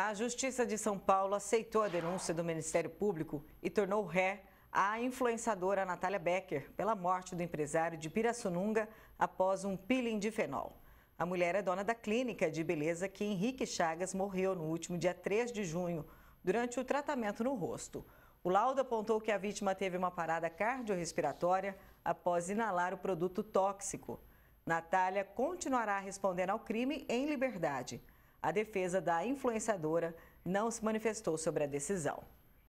A Justiça de São Paulo aceitou a denúncia do Ministério Público e tornou ré a influenciadora Natália Becker pela morte do empresário de Pirassununga após um peeling de fenol. A mulher é dona da clínica de beleza que Henrique Chagas morreu no último dia 3 de junho durante o tratamento no rosto. O laudo apontou que a vítima teve uma parada cardiorrespiratória após inalar o produto tóxico. Natália continuará respondendo ao crime em liberdade. A defesa da influenciadora não se manifestou sobre a decisão.